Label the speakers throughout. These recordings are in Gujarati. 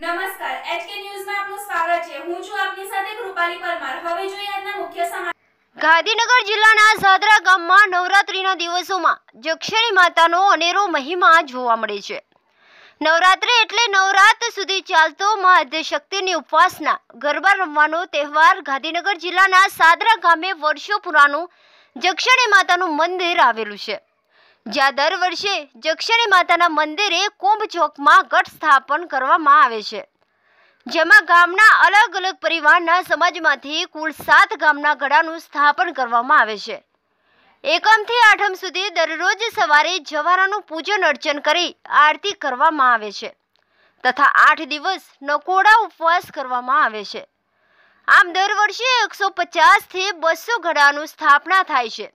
Speaker 1: નમસ્કાર એચકે ન્યૂઝમાં આપનું સ્વાગત છે હું છું આપની સાથે કૃપાલી પરમાર હવે જોઈએ આજના મુખ્ય સમાચાર ગાંધીનગર જિલ્લાના સાદરા ગામમાં નવરાત્રિના દિવસોમાં જક્ષણી માતાનો અનેરો મહિમા જોવા મળે છે નવરાત્રિ એટલે નવરાત સુધી ચાલતો મા શક્તિની ઉપાસના ગરબા રમવાનો તહેવાર ગાંધીનગર જિલ્લાના સાદરા ગામે વર્ષો પુરાનું જક્ષણી માતાનું મંદિર આવેલું છે જ્યાં દર વર્ષે જક્ષણી માતાના મંદિરે કુંભ ચોકમાં ઘટ સ્થાપન કરવામાં આવે છે જેમાં ગામના અલગ અલગ પરિવારના સમાજમાંથી કુલ સાત ગામના ઘડાનું સ્થાપન કરવામાં આવે છે એકમથી આઠમ સુધી દરરોજ સવારે જવારાનું પૂજન અર્ચન કરી આરતી કરવામાં આવે છે તથા આઠ દિવસ નકોડા ઉપવાસ કરવામાં આવે છે આમ દર વર્ષે એકસો પચાસથી બસો ઘડાનું સ્થાપના થાય છે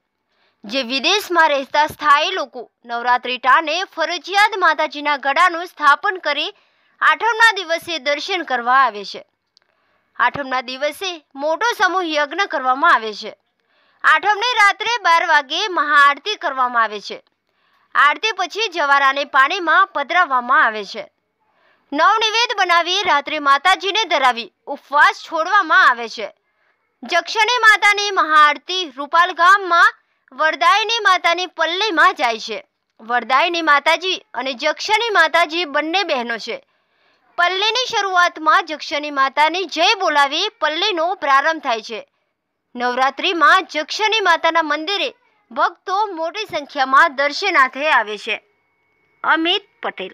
Speaker 1: જે વિદેશમાં રહેતા સ્થાયી લોકો નવરાત્રી ટાણે ફરજિયાત માતાજીના ગળાનું સ્થાપન કરી આઠમના દિવસે દર્શન કરવા આવે છે આઠમના દિવસે મોટો સમૂહ યજ્ઞ કરવામાં આવે છે આઠમની રાત્રે બાર વાગે મહાઆરતી કરવામાં આવે છે આરતી પછી જવારાને પાણીમાં પધરાવવામાં આવે છે નવનિવેદ બનાવી રાત્રે માતાજીને ધરાવી ઉપવાસ છોડવામાં આવે છે જક્ષણી માતાની મહાઆરતી રૂપાલ ગામમાં વરદાયની માતાની પલ્લીમાં જાય છે વરદાયની માતાજી અને જક્ષની માતાજી બંને બહેનો છે પલ્લીની શરૂઆતમાં જક્ષની માતાની જય બોલાવી પલ્લીનો પ્રારંભ થાય છે નવરાત્રિમાં જક્ષની માતાના મંદિરે ભક્તો મોટી સંખ્યામાં દર્શનાર્થે આવે છે અમિત પટેલ